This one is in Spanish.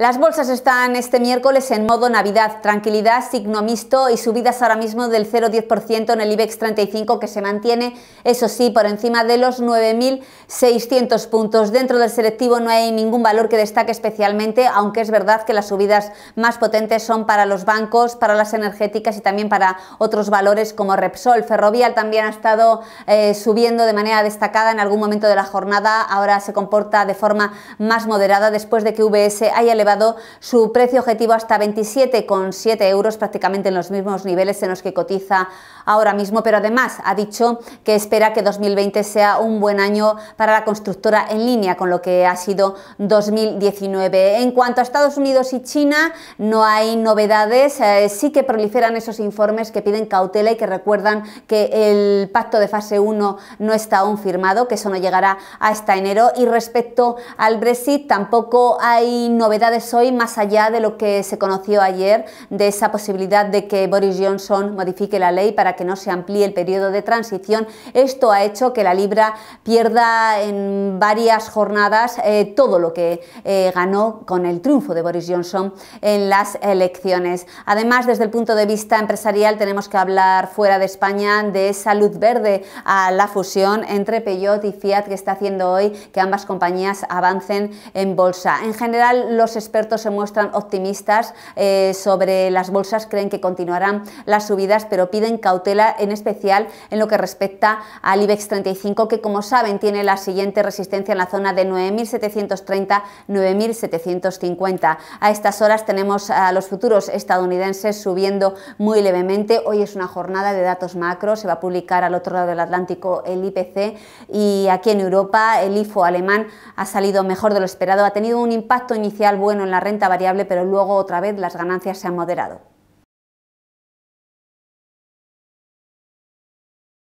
Las bolsas están este miércoles en modo Navidad, tranquilidad, signo mixto y subidas ahora mismo del 0,10% en el IBEX 35 que se mantiene, eso sí, por encima de los 9.600 puntos. Dentro del selectivo no hay ningún valor que destaque especialmente, aunque es verdad que las subidas más potentes son para los bancos, para las energéticas y también para otros valores como Repsol. Ferrovial también ha estado eh, subiendo de manera destacada en algún momento de la jornada, ahora se comporta de forma más moderada después de que VS haya elevado su precio objetivo hasta 27,7 euros, prácticamente en los mismos niveles en los que cotiza ahora mismo, pero además ha dicho que espera que 2020 sea un buen año para la constructora en línea con lo que ha sido 2019. En cuanto a Estados Unidos y China, no hay novedades, eh, sí que proliferan esos informes que piden cautela y que recuerdan que el pacto de fase 1 no está aún firmado, que eso no llegará hasta enero y respecto al Brexit tampoco hay novedades hoy, más allá de lo que se conoció ayer, de esa posibilidad de que Boris Johnson modifique la ley para que no se amplíe el periodo de transición? Esto ha hecho que la libra pierda en varias jornadas eh, todo lo que eh, ganó con el triunfo de Boris Johnson en las elecciones. Además, desde el punto de vista empresarial, tenemos que hablar fuera de España de esa luz verde a la fusión entre Peugeot y Fiat que está haciendo hoy que ambas compañías avancen en bolsa. En general, los expertos se muestran optimistas eh, sobre las bolsas, creen que continuarán las subidas, pero piden cautela en especial en lo que respecta al IBEX 35, que como saben tiene la siguiente resistencia en la zona de 9.730-9.750. A estas horas tenemos a los futuros estadounidenses subiendo muy levemente. Hoy es una jornada de datos macro, se va a publicar al otro lado del Atlántico el IPC y aquí en Europa el IFO alemán ha salido mejor de lo esperado, ha tenido un impacto inicial bueno bueno en la renta variable, pero luego otra vez las ganancias se han moderado.